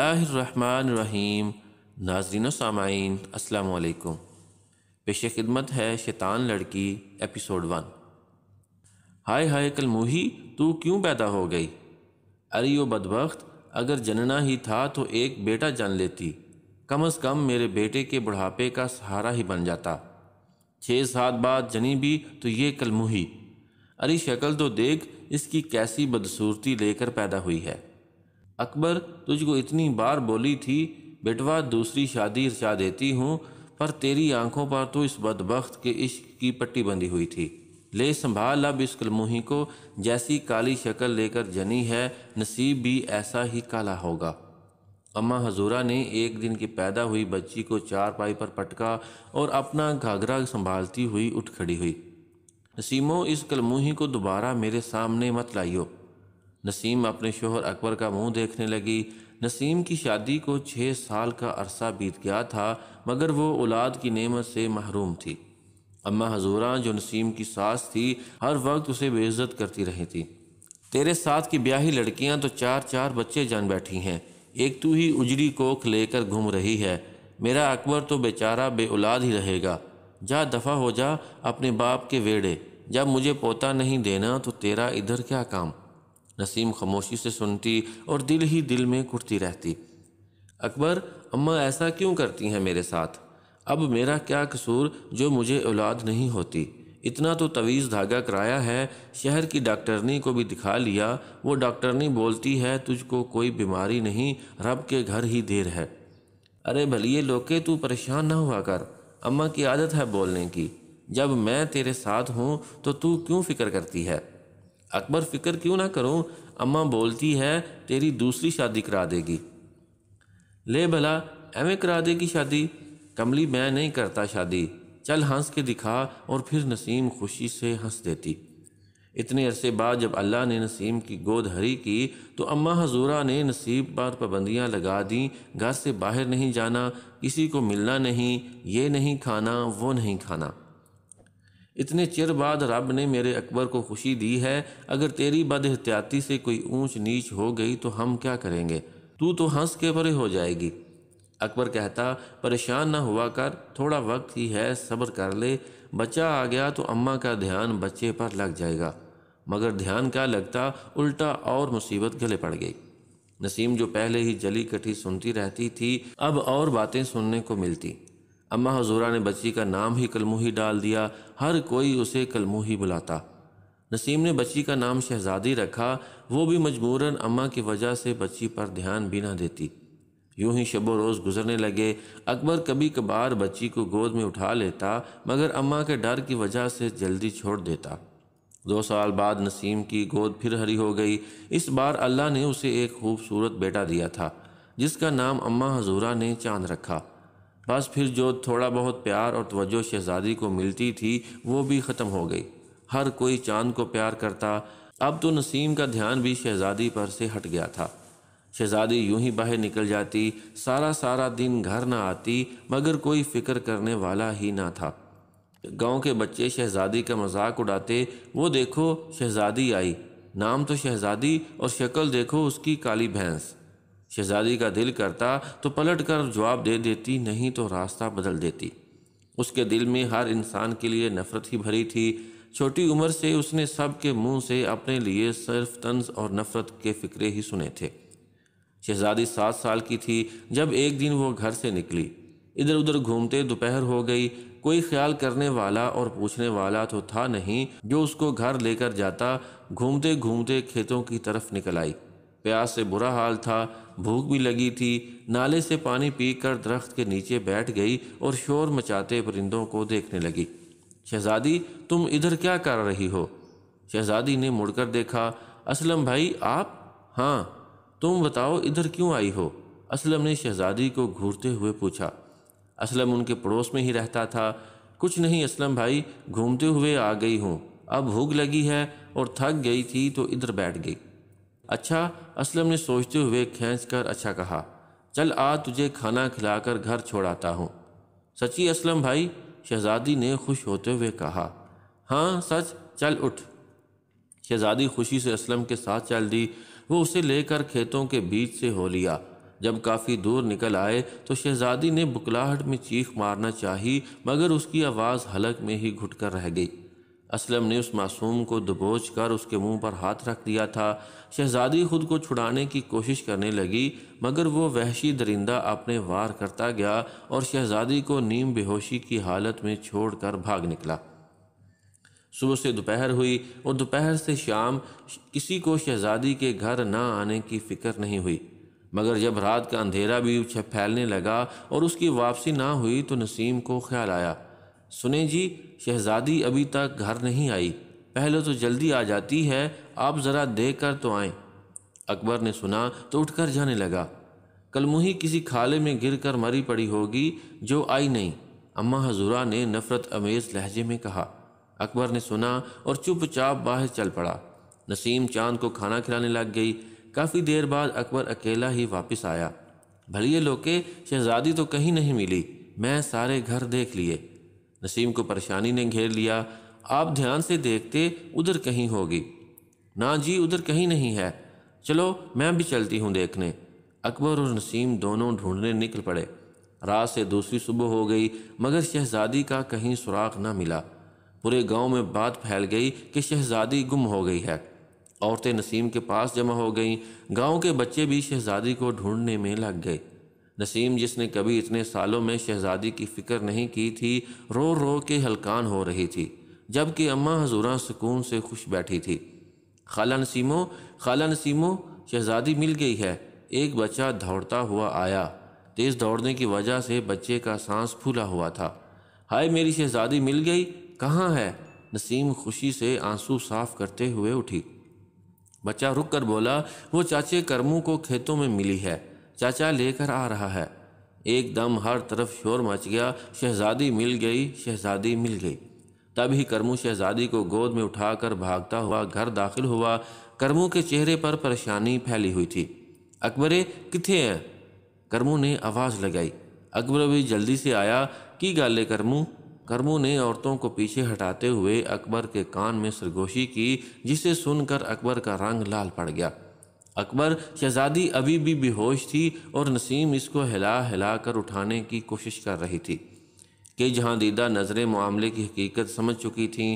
बिस्मिल्लाम नाजरीन सामाइन असलकुम पेश खिदमत है शैतान लड़की एपिसोड वन हाय हाय कल मुही तू क्यों पैदा हो गई अरे यो बदबक अगर जनना ही था तो एक बेटा जान लेती कम अज़ कम मेरे बेटे के बुढ़ापे का सहारा ही बन जाता छः सात बाद जनी भी तो ये कलमुही अरे शक्ल तो देख इसकी कैसी बदसूरती लेकर पैदा हुई है अकबर तुझको इतनी बार बोली थी बेटवा दूसरी शादी रचा देती हूँ पर तेरी आंखों पर तो इस बदबخت के इश्क की पट्टी बंधी हुई थी ले संभाल अब इस कलमोही को जैसी काली शक्ल लेकर जनी है नसीब भी ऐसा ही काला होगा अम्मा हजूरा ने एक दिन की पैदा हुई बच्ची को चार पाई पर पटका और अपना घाघरा संभालती हुई उठ खड़ी हुई नसीमो इस कलमूही को दोबारा मेरे सामने मत लाइयो नसीम अपने शोहर अकबर का मुंह देखने लगी नसीम की शादी को छः साल का अरसा बीत गया था मगर वो औलाद की नेमत से महरूम थी अम्मा हजूरा जो नसीम की सास थी हर वक्त उसे बेइज्जत करती रही थी तेरे साथ की ब्याही लड़कियां तो चार चार बच्चे जान बैठी हैं एक तू ही उजड़ी कोख लेकर घूम रही है मेरा अकबर तो बेचारा बे औलाद ही रहेगा जा दफ़ा हो जा अपने बाप के वेड़े जब मुझे पोता नहीं देना तो तेरा इधर क्या काम नसीम खामोशी से सुनती और दिल ही दिल में कुटती रहती अकबर अम्मा ऐसा क्यों करती हैं मेरे साथ अब मेरा क्या कसूर जो मुझे औलाद नहीं होती इतना तो तवीज़ धागा कराया है शहर की डॉक्टरनी को भी दिखा लिया वो डॉक्टरनी बोलती है तुझको कोई बीमारी नहीं रब के घर ही देर है अरे भलिए लोके तू परेशान ना हुआ कर अम्मा की आदत है बोलने की जब मैं तेरे साथ हूँ तो तू क्यों फिक्र करती है अकबर फिक्र क्यों ना करूं अम्मा बोलती है तेरी दूसरी शादी करा देगी ले भला एवें करा देगी शादी कमली मैं नहीं करता शादी चल हंस के दिखा और फिर नसीम खुशी से हंस देती इतने अरसे बाद जब अल्लाह ने नसीम की गोद हरी की तो अम्मा हजूरा ने नसीब पर पाबंदियाँ लगा दी घर से बाहर नहीं जाना किसी को मिलना नहीं ये नहीं खाना वो नहीं खाना इतने चिर बाद रब ने मेरे अकबर को खुशी दी है अगर तेरी बद एहतियाती से कोई ऊंच नीच हो गई तो हम क्या करेंगे तू तो हंस के परे हो जाएगी अकबर कहता परेशान ना हुआ कर थोड़ा वक्त ही है सब्र कर ले बच्चा आ गया तो अम्मा का ध्यान बच्चे पर लग जाएगा मगर ध्यान क्या लगता उल्टा और मुसीबत गले पड़ गई नसीम जो पहले ही जली कठी सुनती रहती थी अब और बातें सुनने को मिलती अम्मा हजूरा ने बच्ची का नाम ही कलमूही डाल दिया हर कोई उसे कलमूही बुलाता नसीम ने बच्ची का नाम शहजादी रखा वो भी मजबूरन अम्मा की वजह से बच्ची पर ध्यान भी ना देती यूं ही शबो रोज़ गुजरने लगे अकबर कभी कभार बच्ची को गोद में उठा लेता मगर अम्मा के डर की वजह से जल्दी छोड़ देता दो साल बाद नसीम की गोद फिर हरी हो गई इस बार अल्लाह ने उसे एक खूबसूरत बेटा दिया था जिसका नाम अम्मा हजूरा ने चांद रखा बस फिर जो थोड़ा बहुत प्यार और तवज्जो शहजादी को मिलती थी वो भी ख़त्म हो गई हर कोई चांद को प्यार करता अब तो नसीम का ध्यान भी शहजादी पर से हट गया था शहजादी यूं ही बाहर निकल जाती सारा सारा दिन घर ना आती मगर कोई फिक्र करने वाला ही ना था गांव के बच्चे शहजादी का मजाक उड़ाते वो देखो शहजादी आई नाम तो शहजादी और शक्ल देखो उसकी काली भैंस शहजादी का दिल करता तो पलट कर जवाब दे देती नहीं तो रास्ता बदल देती उसके दिल में हर इंसान के लिए नफ़रत ही भरी थी छोटी उम्र से उसने सब के मुंह से अपने लिए सिर्फ तंज और नफ़रत के फ़िक्रे ही सुने थे शहजादी सात साल की थी जब एक दिन वो घर से निकली इधर उधर घूमते दोपहर हो गई कोई ख्याल करने वाला और पूछने वाला तो था नहीं जो उसको घर लेकर जाता घूमते घूमते खेतों की तरफ निकल आई प्यास से बुरा हाल था भूख भी लगी थी नाले से पानी पीकर दरख्त के नीचे बैठ गई और शोर मचाते परिंदों को देखने लगी शहजादी तुम इधर क्या कर रही हो शहजादी ने मुड़कर देखा असलम भाई आप हाँ तुम बताओ इधर क्यों आई हो असलम ने शहजादी को घूरते हुए पूछा असलम उनके पड़ोस में ही रहता था कुछ नहीं असलम भाई घूमते हुए आ गई हूँ अब भूख लगी है और थक गई थी तो इधर बैठ गई अच्छा असलम ने सोचते हुए खींच कर अच्छा कहा चल आ तुझे खाना खिलाकर घर छोड़ाता हूँ सची असलम भाई शहज़ादी ने खुश होते हुए कहा हाँ सच चल उठ शहज़ादी खुशी से असलम के साथ चल दी वो उसे लेकर खेतों के बीच से हो लिया जब काफ़ी दूर निकल आए तो शहज़ादी ने बुकलाहट में चीख मारना चाही मगर उसकी आवाज़ हलक में ही घुटकर रह गई असलम ने उस मासूम को दबोच कर उसके मुंह पर हाथ रख दिया था शहजादी खुद को छुड़ाने की कोशिश करने लगी मगर वो वहशी दरिंदा अपने वार करता गया और शहजादी को नीम बेहोशी की हालत में छोड़कर भाग निकला सुबह से दोपहर हुई और दोपहर से शाम किसी को शहजादी के घर ना आने की फ़िक्र नहीं हुई मगर जब रात का अंधेरा भी फैलने लगा और उसकी वापसी ना हुई तो नसीम को ख्याल आया सुने जी शहजादी अभी तक घर नहीं आई पहले तो जल्दी आ जाती है आप ज़रा देख कर तो आए अकबर ने सुना तो उठकर जाने लगा कल मुही किसी खाले में गिर कर मरी पड़ी होगी जो आई नहीं अम्मा हजूरा ने नफ़रत अमेज़ लहजे में कहा अकबर ने सुना और चुपचाप बाहर चल पड़ा नसीम चांद को खाना खिलाने लग गई काफ़ी देर बाद अकबर अकेला ही वापस आया भलिए लोके शहजादी तो कहीं नहीं मिली मैं सारे घर देख लिए नसीम को परेशानी ने घेर लिया आप ध्यान से देखते उधर कहीं होगी ना जी उधर कहीं नहीं है चलो मैं भी चलती हूँ देखने अकबर और नसीम दोनों ढूंढने निकल पड़े रात से दूसरी सुबह हो गई मगर शहजादी का कहीं सुराख ना मिला पूरे गांव में बात फैल गई कि शहजादी गुम हो गई है औरतें नसीम के पास जमा हो गईं गांव के बच्चे भी शहजादी को ढूंढने में लग गए नसीम जिसने कभी इतने सालों में शहज़ादी की फ़िक्र नहीं की थी रो रो के हलकान हो रही थी जबकि अम्मा हजूरा सुकून से खुश बैठी थी खाला नसीमो खाला नसीमो शहज़ादी मिल गई है एक बच्चा दौड़ता हुआ आया तेज़ दौड़ने की वजह से बच्चे का सांस फूला हुआ था हाय मेरी शहज़ादी मिल गई कहाँ है नसीम खुशी से आंसू साफ करते हुए उठी बच्चा रुक कर बोला वो चाचे कर्मों को खेतों में मिली है चाचा लेकर आ रहा है एकदम हर तरफ शोर मच गया शहजादी मिल गई शहजादी मिल गई तभी करमू शहजादी को गोद में उठाकर भागता हुआ घर दाखिल हुआ करमू के चेहरे पर परेशानी फैली हुई थी अकबरे किथे हैं करमू ने आवाज़ लगाई अकबर भी जल्दी से आया की गल करमू करमू ने औरतों को पीछे हटाते हुए अकबर के कान में सरगोशी की जिसे सुनकर अकबर का रंग लाल पड़ गया अकबर शहजादी अभी भी बेहोश थी और नसीम इसको हिला हिला कर उठाने की कोशिश कर रही थी कि जहाँ दीदा नज़रें मामले की हकीकत समझ चुकी थीं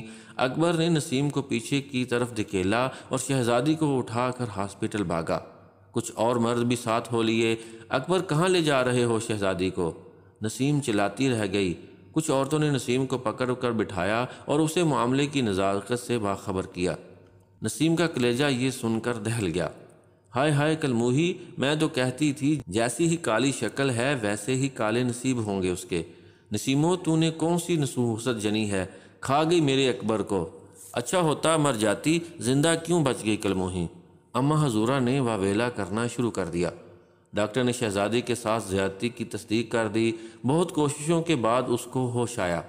अकबर ने नसीम को पीछे की तरफ धकेला और शहजादी को उठाकर हॉस्पिटल भागा कुछ और मर्द भी साथ हो लिए अकबर कहाँ ले जा रहे हो शहजादी को नसीम चिल्लाती रह गई कुछ औरतों ने नसीम को पकड़ कर बिठाया और उसे मामले की नज़ाकत से बाखबर किया नसीम का कलेजा ये सुनकर दहल गया हाय हाय कलमूही मैं तो कहती थी जैसी ही काली शक्ल है वैसे ही काले नसीब होंगे उसके नसीमो तूने कौन सी नसूसत जनी है खा गई मेरे अकबर को अच्छा होता मर जाती जिंदा क्यों बच गई कलमोही अम्मा हजूरा ने वावेला करना शुरू कर दिया डॉक्टर ने शहजादी के साथ ज्यादती की तस्दीक कर दी बहुत कोशिशों के बाद उसको होश आया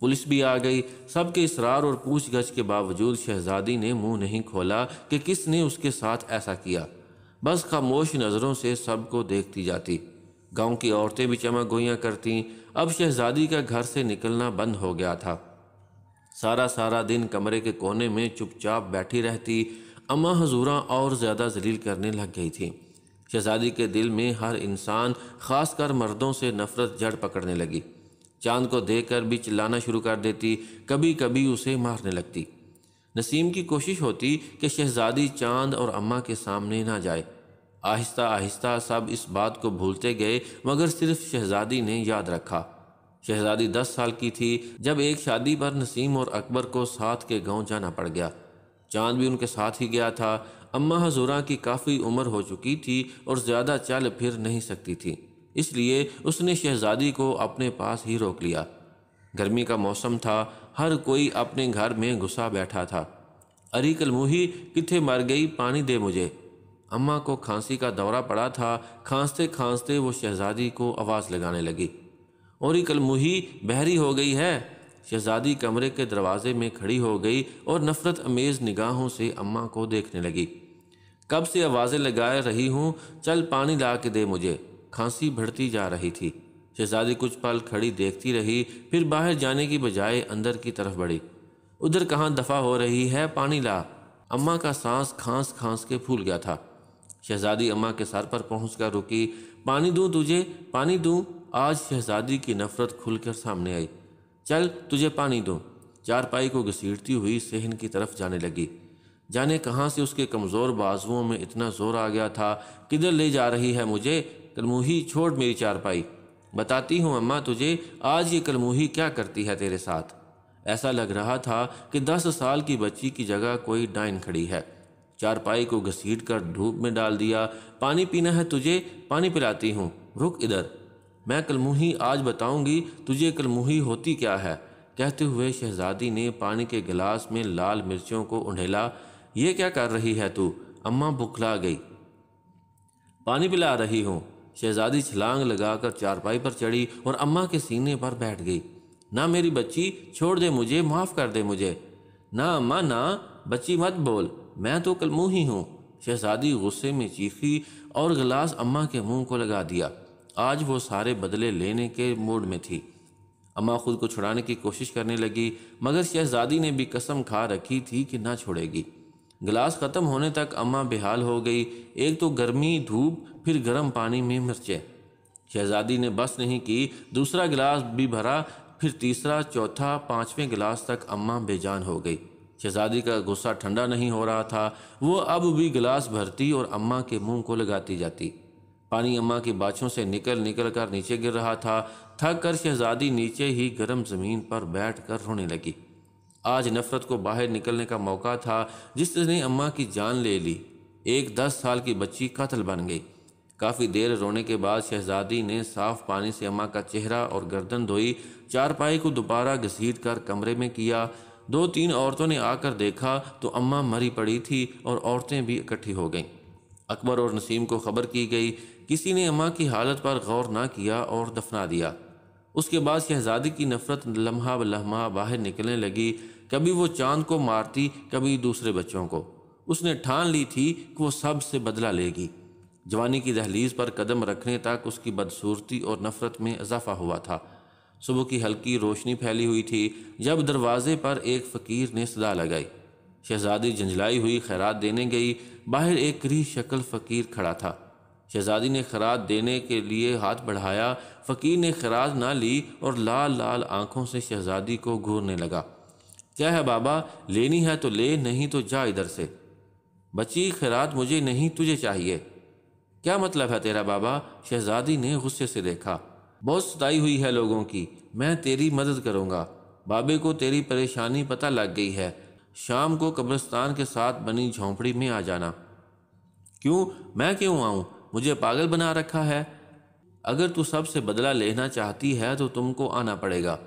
पुलिस भी आ गई सबके इसरार और पूछ गछ के बावजूद शहजादी ने मुंह नहीं खोला कि किसने उसके साथ ऐसा किया बस खामोश नज़रों से सबको देखती जाती गांव की औरतें भी चमक गोइयाँ करती अब शहजादी का घर से निकलना बंद हो गया था सारा सारा दिन कमरे के कोने में चुपचाप बैठी रहती अम्मा हजूरा और ज़्यादा जलील करने लग गई थी शहजादी के दिल में हर इंसान खासकर मर्दों से नफरत जड़ पकड़ने लगी चांद को देख कर भी चिल्लाना शुरू कर देती कभी कभी उसे मारने लगती नसीम की कोशिश होती कि शहजादी चांद और अम्मा के सामने ना जाए आहिस्ता आहिस्ता सब इस बात को भूलते गए मगर सिर्फ शहजादी ने याद रखा शहजादी दस साल की थी जब एक शादी पर नसीम और अकबर को साथ के गांव जाना पड़ गया चांद भी उनके साथ ही गया था अम्मा हजूरा की काफ़ी उम्र हो चुकी थी और ज़्यादा चल फिर नहीं सकती थी इसलिए उसने शहजादी को अपने पास ही रोक लिया गर्मी का मौसम था हर कोई अपने घर में घुसा बैठा था अरी कलमूही किथे मर गई पानी दे मुझे अम्मा को खांसी का दौरा पड़ा था खांसते खांसते वो शहजादी को आवाज़ लगाने लगी और कल मुही बहरी हो गई है शहजादी कमरे के दरवाजे में खड़ी हो गई और नफ़रत अमेज़ निगाहों से अम्मा को देखने लगी कब से आवाज़ें लगाए रही हूँ चल पानी ला के दे मुझे खांसी भड़ती जा रही थी शहजादी कुछ पल खड़ी देखती रही फिर बाहर जाने की बजाय अंदर की तरफ बढ़ी उधर कहाँ दफा हो रही है पानी ला अम्मा का सांस खांस खांस के फूल गया था शहजादी अम्मा के सर पर पहुँच कर रुकी पानी दूँ तुझे पानी दूँ आज शहजादी की नफरत खुलकर सामने आई चल तुझे पानी दूँ चारपाई को घसीटती हुई सहन की तरफ जाने लगी जाने कहाँ से उसके कमज़ोर बाजुओं में इतना जोर आ गया था किधर ले जा रही है मुझे कलमूही छोड़ मेरी चारपाई बताती हूँ अम्मा तुझे आज ये कलमूही क्या करती है तेरे साथ ऐसा लग रहा था कि दस साल की बच्ची की जगह कोई डाइन खड़ी है चारपाई को घसीट कर धूप में डाल दिया पानी पीना है तुझे पानी पिलाती हूँ रुक इधर मैं कलमुही आज बताऊंगी तुझे कलमुही होती क्या है कहते हुए शहजादी ने पानी के गिलास में लाल मिर्चों को उंडेला ये क्या कर रही है तू अम्मा बुखला गई पानी पिला रही हूँ शहजादी छलांग लगाकर चारपाई पर चढ़ी और अम्मा के सीने पर बैठ गई ना मेरी बच्ची छोड़ दे मुझे माफ़ कर दे मुझे ना अम्मा ना बच्ची मत बोल मैं तो कल मुँह ही हूँ शहजादी गुस्से में चीखी और गिलास अम्मा के मुंह को लगा दिया आज वो सारे बदले लेने के मूड में थी अम्मा खुद को छुड़ाने की कोशिश करने लगी मगर शहजादी ने भी कसम खा रखी थी कि ना छोड़ेगी गिलास ख़त्म होने तक अम्मा बेहाल हो गई एक तो गर्मी धूप फिर गर्म पानी में मिर्चें शहजादी ने बस नहीं की दूसरा गिलास भी भरा फिर तीसरा चौथा पाँचवें गिलास तक अम्मा बेजान हो गई शहजादी का गुस्सा ठंडा नहीं हो रहा था वो अब भी गिलास भरती और अम्मा के मुंह को लगाती जाती पानी अम्मा की बाछों से निकल निकल कर नीचे गिर रहा था थक कर शहजादी नीचे ही गर्म ज़मीन पर बैठ कर रोने लगी आज नफरत को बाहर निकलने का मौका था जिसने अम्मा की जान ले ली एक दस साल की बच्ची कतल बन गई काफ़ी देर रोने के बाद शहजादी ने साफ पानी से अम्मा का चेहरा और गर्दन धोई चारपाई को दोबारा घसीट कर कमरे में किया दो तीन औरतों ने आकर देखा तो अम्मा मरी पड़ी थी और औरतें भी इकट्ठी हो गईं अकबर और नसीम को खबर की गई किसी ने अम्मा की हालत पर गौर ना किया और दफना दिया उसके बाद शहजादी की नफरत लम्हा लम्हा बाहर निकलने लगी कभी वो चांद को मारती कभी दूसरे बच्चों को उसने ठान ली थी कि वो सब से बदला लेगी जवानी की दहलीज पर कदम रखने तक उसकी बदसूरती और नफरत में इजाफा हुआ था सुबह की हल्की रोशनी फैली हुई थी जब दरवाजे पर एक फ़कीर ने सदा लगाई शहजादी झंझलाई हुई खैरात देने गई बाहर एक करी शक्ल फ़कीर खड़ा था शहजादी ने खैरात देने के लिए हाथ बढ़ाया फ़कीर ने खैरात ना ली और लाल लाल आंखों से शहजादी को घूरने लगा क्या है बाबा लेनी है तो ले नहीं तो जा इधर से बची खैरात मुझे नहीं तुझे चाहिए क्या मतलब है तेरा बाबा शहजादी ने गुस्से से देखा बहुत सताई हुई है लोगों की मैं तेरी मदद करूँगा बाबे को तेरी परेशानी पता लग गई है शाम को कब्रिस्तान के साथ बनी झोंपड़ी में आ जाना क्यों मैं क्यों आऊँ मुझे पागल बना रखा है अगर तू सबसे बदला लेना चाहती है तो तुमको आना पड़ेगा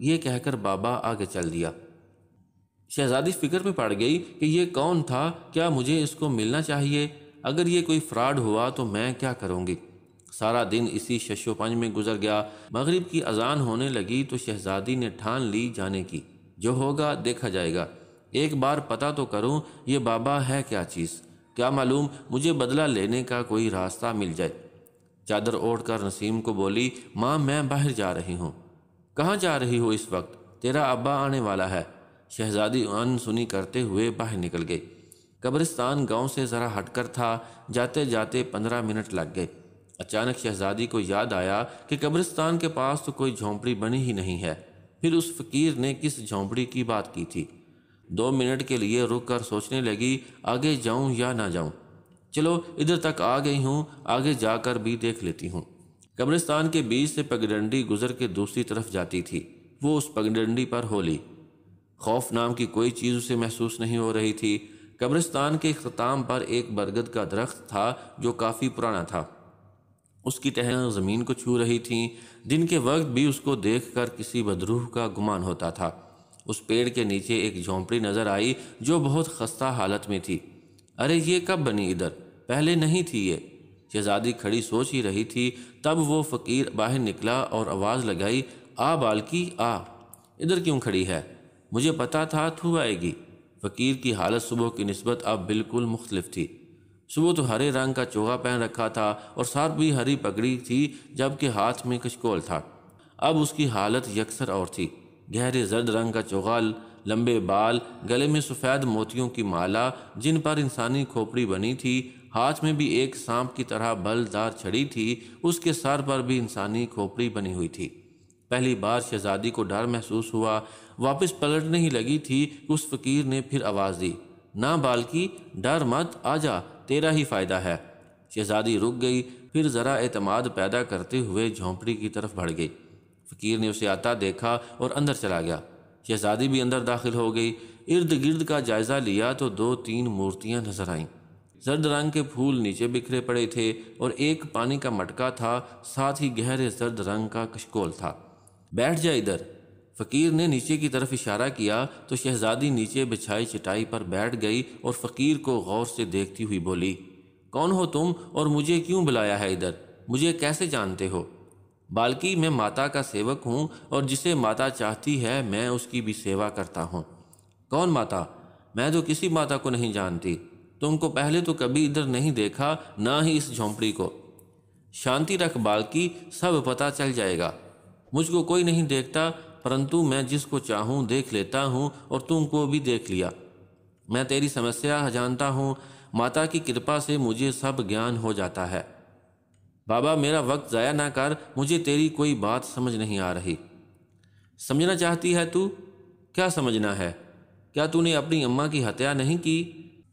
ये कहकर बाबा आगे चल दिया शहजादी फिक्र में पड़ गई कि ये कौन था क्या मुझे इसको मिलना चाहिए अगर ये कोई फ्रॉड हुआ तो मैं क्या करूँगी सारा दिन इसी शशोपंज में गुजर गया मगरिब की अजान होने लगी तो शहजादी ने ठान ली जाने की जो होगा देखा जाएगा एक बार पता तो करूं ये बाबा है क्या चीज़ क्या मालूम मुझे बदला लेने का कोई रास्ता मिल जाए चादर ओढ़ कर नसीम को बोली माँ मैं बाहर जा रही हूँ कहाँ जा रही हो इस वक्त तेरा अब्बा आने वाला है शहजादी सुनी करते हुए बाहर निकल गई कब्रिस्तान गांव से ज़रा हटकर था जाते जाते पंद्रह मिनट लग गए अचानक शहजादी को याद आया कि कब्रिस्तान के पास तो कोई झोंपड़ी बनी ही नहीं है फिर उस फकीर ने किस झोंपड़ी की बात की थी दो मिनट के लिए रुक कर सोचने लगी आगे जाऊं या ना जाऊं चलो इधर तक आ गई हूं आगे जाकर भी देख लेती हूं कब्रिस्तान के बीच से पगडंडी गुजर के दूसरी तरफ जाती थी वो उस पगडंडी पर होली खौफ नाम की कोई चीज़ उसे महसूस नहीं हो रही थी कब्रिस्तान के अख्ताम पर एक बरगद का दरख्त था जो काफ़ी पुराना था उसकी तह ज़मीन को छू रही थीं दिन के वक्त भी उसको देखकर किसी बदरूह का गुमान होता था उस पेड़ के नीचे एक झोंपड़ी नज़र आई जो बहुत खस्ता हालत में थी अरे ये कब बनी इधर पहले नहीं थी ये शहजादी खड़ी सोच ही रही थी तब वो फ़कीर बाहर निकला और आवाज़ लगाई आ बालकी आ इधर क्यों खड़ी है मुझे पता था थू आएगी फ़कीर की हालत सुबह की नस्बत अब बिल्कुल मुख्तलिफ थी सुबह तो हरे रंग का चोगा पहन रखा था और सार भी हरी पगड़ी थी जबकि हाथ में कशकोल था अब उसकी हालत यकसर और थी गहरे जर्द रंग का चोगा लंबे बाल गले में सफ़ेद मोतियों की माला जिन पर इंसानी खोपड़ी बनी थी हाथ में भी एक सांप की तरह बलदार छड़ी थी उसके सर पर भी इंसानी खोपड़ी बनी हुई थी पहली बार शहजादी को डर महसूस हुआ वापस पलटने ही लगी थी उस फकीर ने फिर आवाज़ दी ना बालकी डर मत आ जा तेरा ही फायदा है शहजादी रुक गई फिर ज़रा एतमाद पैदा करते हुए झोंपड़ी की तरफ बढ़ गई फ़कीर ने उसे आता देखा और अंदर चला गया शहजादी भी अंदर दाखिल हो गई इर्द गिर्द का जायज़ा लिया तो दो तीन मूर्तियाँ नजर आईं जर्द रंग के फूल नीचे बिखरे पड़े थे और एक पानी का मटका था साथ ही गहरे जर्द रंग का कशकोल था बैठ जा इधर फ़कीर ने नीचे की तरफ इशारा किया तो शहजादी नीचे बिछाई चटाई पर बैठ गई और फ़कीर को गौर से देखती हुई बोली कौन हो तुम और मुझे क्यों बुलाया है इधर मुझे कैसे जानते हो बालकी मैं माता का सेवक हूँ और जिसे माता चाहती है मैं उसकी भी सेवा करता हूँ कौन माता मैं तो किसी माता को नहीं जानती तुमको पहले तो कभी इधर नहीं देखा ना ही इस झोंपड़ी को शांति रख बालकी सब पता चल जाएगा मुझको कोई नहीं देखता परंतु मैं जिसको चाहूँ देख लेता हूँ और तुमको भी देख लिया मैं तेरी समस्या जानता हूँ माता की कृपा से मुझे सब ज्ञान हो जाता है बाबा मेरा वक्त ज़ाया ना कर मुझे तेरी कोई बात समझ नहीं आ रही समझना चाहती है तू क्या समझना है क्या तूने अपनी अम्मा की हत्या नहीं की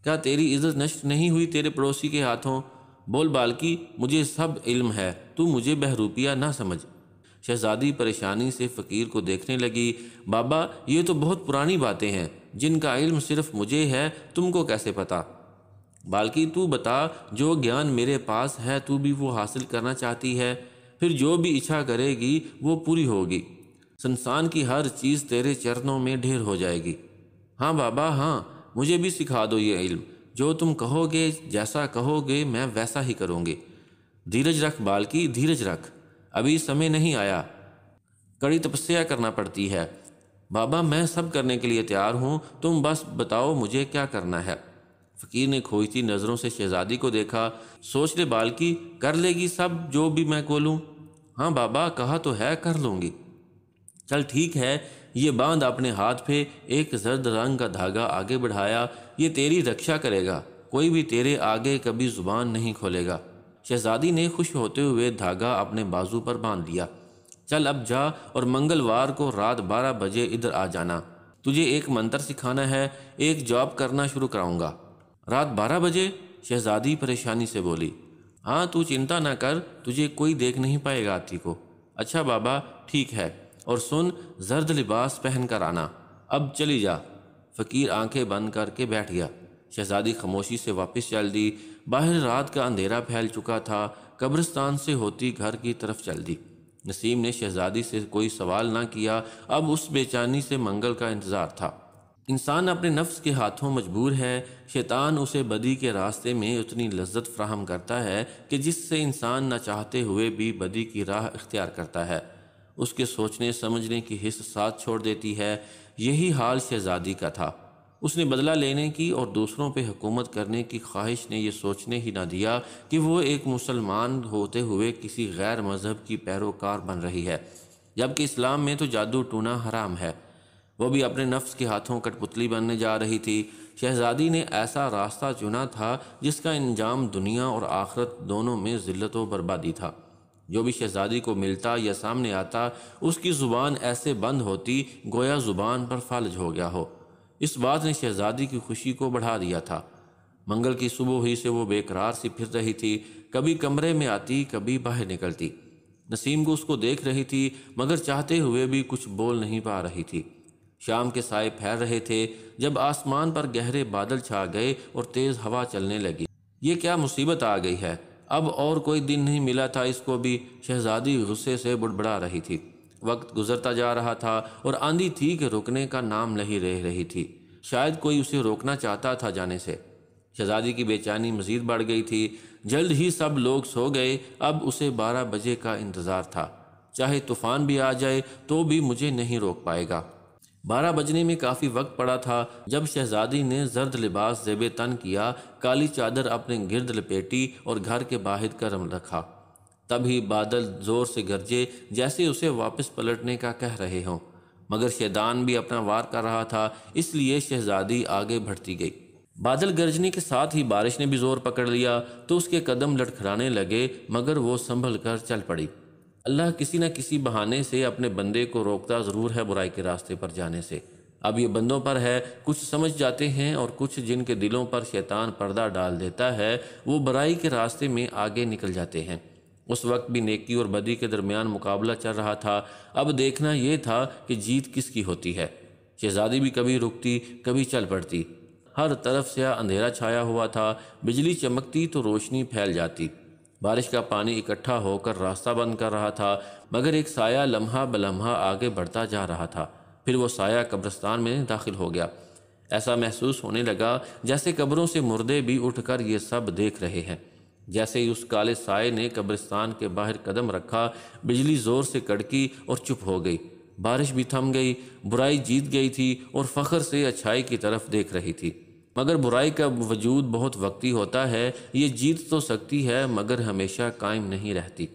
क्या तेरी इज्जत नष्ट नहीं हुई तेरे पड़ोसी के हाथों बोल बालकी मुझे सब इल्म है तू मुझे बहरूपिया ना समझ शहजादी परेशानी से फ़कीर को देखने लगी बाबा ये तो बहुत पुरानी बातें हैं जिनका इल्म सिर्फ मुझे है तुमको कैसे पता बाल्कि तू बता जो ज्ञान मेरे पास है तू भी वो हासिल करना चाहती है फिर जो भी इच्छा करेगी वो पूरी होगी संसान की हर चीज़ तेरे चरणों में ढेर हो जाएगी हाँ बाबा हाँ मुझे भी सिखा दो ये इल्म जो तुम कहोगे जैसा कहोगे मैं वैसा ही करूँगी धीरज रख बाल्की धीरज रख अभी समय नहीं आया कड़ी तपस्या करना पड़ती है बाबा मैं सब करने के लिए तैयार हूँ तुम बस बताओ मुझे क्या करना है फकीर ने खोजती नज़रों से शहजादी को देखा सोच ले बाल की कर लेगी सब जो भी मैं खोलूँ हाँ बाबा कहा तो है कर लूँगी चल ठीक है ये बांध अपने हाथ पे एक जर्द रंग का धागा आगे बढ़ाया ये तेरी रक्षा करेगा कोई भी तेरे आगे कभी ज़ुबान नहीं खोलेगा शहजादी ने खुश होते हुए धागा अपने बाजू पर बांध लिया चल अब जा और मंगलवार को रात बारह बजे इधर आ जाना तुझे एक मंत्र सिखाना है एक जॉब करना शुरू कराऊंगा रात बारह बजे शहजादी परेशानी से बोली हाँ तू चिंता ना कर तुझे कोई देख नहीं पाएगा आती को अच्छा बाबा ठीक है और सुन जर्द लिबास पहन कर आना अब चली जा फ़कीर आंखें बंद करके बैठ गया शहजादी खामोशी से वापस चल दी बाहर रात का अंधेरा फैल चुका था कब्रिस्तान से होती घर की तरफ चल दी नसीम ने शहजादी से कोई सवाल ना किया अब उस बेचैनी से मंगल का इंतज़ार था इंसान अपने नफ्स के हाथों मजबूर है शैतान उसे बदी के रास्ते में उतनी लज्जत फ्राहम करता है कि जिससे इंसान ना चाहते हुए भी बदी की राह इख्तियार करता है उसके सोचने समझने की हिस्स साथ छोड़ देती है यही हाल शहजादी का था उसने बदला लेने की और दूसरों पर हुकूमत करने की ख्वाहिश ने यह सोचने ही ना दिया कि वो एक मुसलमान होते हुए किसी गैर मज़हब की पैरोकार बन रही है जबकि इस्लाम में तो जादू टूना हराम है वह भी अपने नफ्स के हाथों कठपुतली बनने जा रही थी शहज़ादी ने ऐसा रास्ता चुना था जिसका इंजाम दुनिया और आखरत दोनों में ज़िल्लत व बर्बादी था जो भी शहज़ादी को मिलता या सामने आता उसकी ज़ुबान ऐसे बंद होती गोया ज़ुबान पर फालज हो गया हो इस बात ने शहजादी की खुशी को बढ़ा दिया था मंगल की सुबह ही से वो बेकरार सी फिर रही थी कभी कमरे में आती कभी बाहर निकलती नसीम को उसको देख रही थी मगर चाहते हुए भी कुछ बोल नहीं पा रही थी शाम के साय फैल रहे थे जब आसमान पर गहरे बादल छा गए और तेज़ हवा चलने लगी ये क्या मुसीबत आ गई है अब और कोई दिन नहीं मिला था इसको भी शहजादी गुस्से से बुड़बड़ा रही थी वक्त गुजरता जा रहा था और आंधी थी कि रुकने का नाम नहीं रह रही थी शायद कोई उसे रोकना चाहता था जाने से शहजादी की बेचैनी मजीद बढ़ गई थी जल्द ही सब लोग सो गए अब उसे बारह बजे का इंतज़ार था चाहे तूफान भी आ जाए तो भी मुझे नहीं रोक पाएगा बारह बजने में काफ़ी वक्त पड़ा था जब शहजादी ने जर्द लिबास जेब तन किया काली चादर अपने गिरद लपेटी और घर के बाहर कर्म रखा तभी बादल जोर से गरजे जैसे उसे वापस पलटने का कह रहे हों मगर शैदान भी अपना वार कर रहा था इसलिए शहजादी आगे बढ़ती गई बादल गरजने के साथ ही बारिश ने भी जोर पकड़ लिया तो उसके कदम लटखड़ाने लगे मगर वो संभल कर चल पड़ी अल्लाह किसी न किसी बहाने से अपने बंदे को रोकता ज़रूर है बुराई के रास्ते पर जाने से अब ये बंदों पर है कुछ समझ जाते हैं और कुछ जिनके दिलों पर शैतान पर्दा डाल देता है वो बुराई के रास्ते में आगे निकल जाते हैं उस वक्त भी नेकी और बदी के दरमियान मुकाबला चल रहा था अब देखना यह था कि जीत किसकी होती है शहजादी भी कभी रुकती कभी चल पड़ती हर तरफ से अंधेरा छाया हुआ था बिजली चमकती तो रोशनी फैल जाती बारिश का पानी इकट्ठा होकर रास्ता बंद कर रहा था मगर एक साया लम्हा बलम्हा आगे बढ़ता जा रहा था फिर वो साया कब्रस्तान में दाखिल हो गया ऐसा महसूस होने लगा जैसे कब्रों से मुर्दे भी उठकर ये सब देख रहे हैं जैसे ही उस काले साय ने कब्रिस्तान के बाहर कदम रखा बिजली ज़ोर से कड़की और चुप हो गई बारिश भी थम गई बुराई जीत गई थी और फ़ख्र से अच्छाई की तरफ देख रही थी मगर बुराई का वजूद बहुत वक्ती होता है ये जीत तो सकती है मगर हमेशा कायम नहीं रहती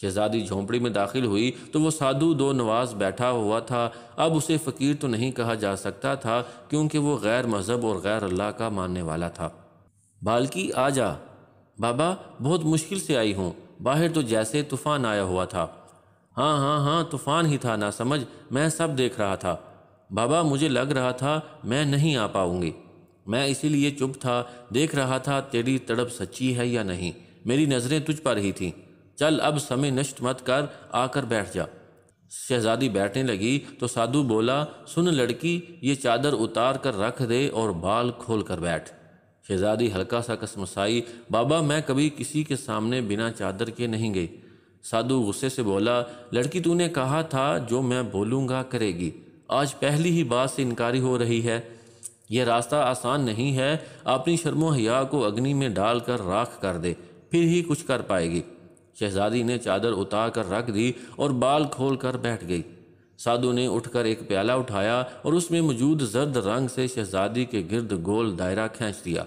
शहजादी झोंपड़ी में दाखिल हुई तो वो साधु दो नवाज बैठा हुआ था अब उसे फ़कीर तो नहीं कहा जा सकता था क्योंकि वो गैर मज़हब और गैर अल्लाह का मानने वाला था बालकी आ जा बाबा बहुत मुश्किल से आई हूँ बाहर तो जैसे तूफान आया हुआ था हाँ हाँ हाँ तूफान ही था ना समझ मैं सब देख रहा था बाबा मुझे लग रहा था मैं नहीं आ पाऊँगी मैं इसीलिए चुप था देख रहा था तेरी तड़प सच्ची है या नहीं मेरी नज़रें तुझ पर ही थीं चल अब समय नष्ट मत कर आकर बैठ जा शहजादी बैठने लगी तो साधु बोला सुन लड़की ये चादर उतार कर रख दे और बाल खोल कर बैठ शहजादी हल्का सा कसमसाई बाबा मैं कभी किसी के सामने बिना चादर के नहीं गई साधु गुस्से से बोला लड़की तूने कहा था जो मैं बोलूँगा करेगी आज पहली ही बात से इनकारी हो रही है यह रास्ता आसान नहीं है अपनी शर्मो हया को अग्नि में डालकर राख कर दे फिर ही कुछ कर पाएगी शहजादी ने चादर उतार कर रख दी और बाल खोल कर बैठ गई साधु ने उठकर एक प्याला उठाया और उसमें मौजूद जर्द रंग से शहजादी के गिरद गोल दायरा खींच दिया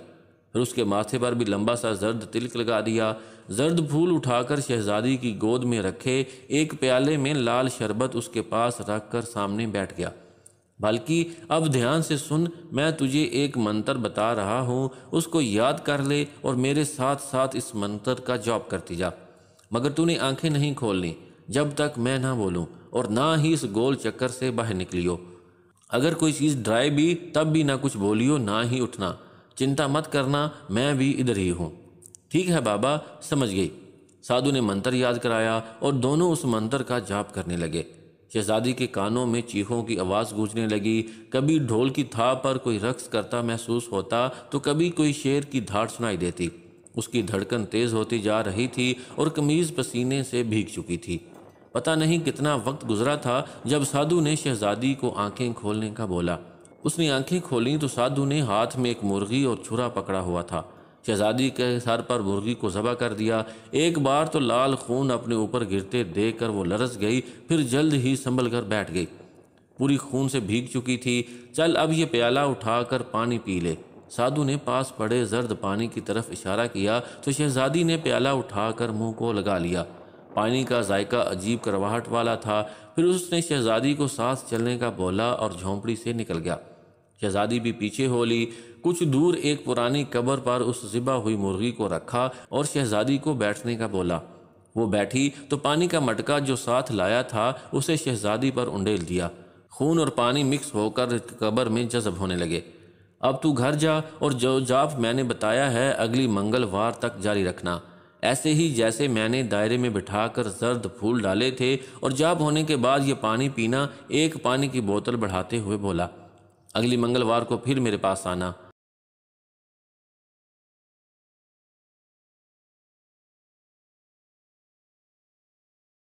फिर उसके माथे पर भी लंबा सा जर्द तिलक लगा दिया जर्द फूल उठाकर शहजादी की गोद में रखे एक प्याले में लाल शरबत उसके पास रख कर सामने बैठ गया बल्कि अब ध्यान से सुन मैं तुझे एक मंत्र बता रहा हूँ उसको याद कर ले और मेरे साथ साथ इस मंत्र का जॉब करती जा मगर तूने आंखें नहीं खोलनी जब तक मैं ना बोलूँ और ना ही इस गोल चक्कर से बाहर निकलियो अगर कोई चीज़ ड्राई भी तब भी ना कुछ बोलियो ना ही उठना चिंता मत करना मैं भी इधर ही हूँ ठीक है बाबा समझ गई साधु ने मंत्र याद कराया और दोनों उस मंत्र का जाप करने लगे शहजादी के कानों में चीखों की आवाज़ गूंजने लगी कभी ढोल की था पर कोई रक्स करता महसूस होता तो कभी कोई शेर की धार सुनाई देती उसकी धड़कन तेज़ होती जा रही थी और कमीज़ पसीने से भीग चुकी थी पता नहीं कितना वक्त गुजरा था जब साधु ने शहजादी को आंखें खोलने का बोला उसने आंखें खोली तो साधु ने हाथ में एक मुर्गी और छुरा पकड़ा हुआ था शहजादी के सर पर मुर्गी को जबा कर दिया एक बार तो लाल खून अपने ऊपर गिरते देख कर वो लरस गई फिर जल्द ही संभल कर बैठ गई पूरी खून से भीग चुकी थी चल अब ये प्याला उठाकर पानी पी ले साधु ने पास पड़े जर्द पानी की तरफ इशारा किया तो शहजादी ने प्याला उठाकर मुंह को लगा लिया पानी का जायका अजीब करवाहट वाला था फिर उसने शहजादी को साथ चलने का बोला और झोंपड़ी से निकल गया शहजादी भी पीछे हो ली कुछ दूर एक पुरानी कब्र पर उस जिबा हुई मुर्गी को रखा और शहजादी को बैठने का बोला वो बैठी तो पानी का मटका जो साथ लाया था उसे शहजादी पर उंडेल दिया खून और पानी मिक्स होकर कब्र में जजब होने लगे अब तू घर जा और जो जाप मैंने बताया है अगली मंगलवार तक जारी रखना ऐसे ही जैसे मैंने दायरे में बिठाकर जर्द फूल डाले थे और जाप होने के बाद ये पानी पीना एक पानी की बोतल बढ़ाते हुए बोला अगली मंगलवार को फिर मेरे पास आना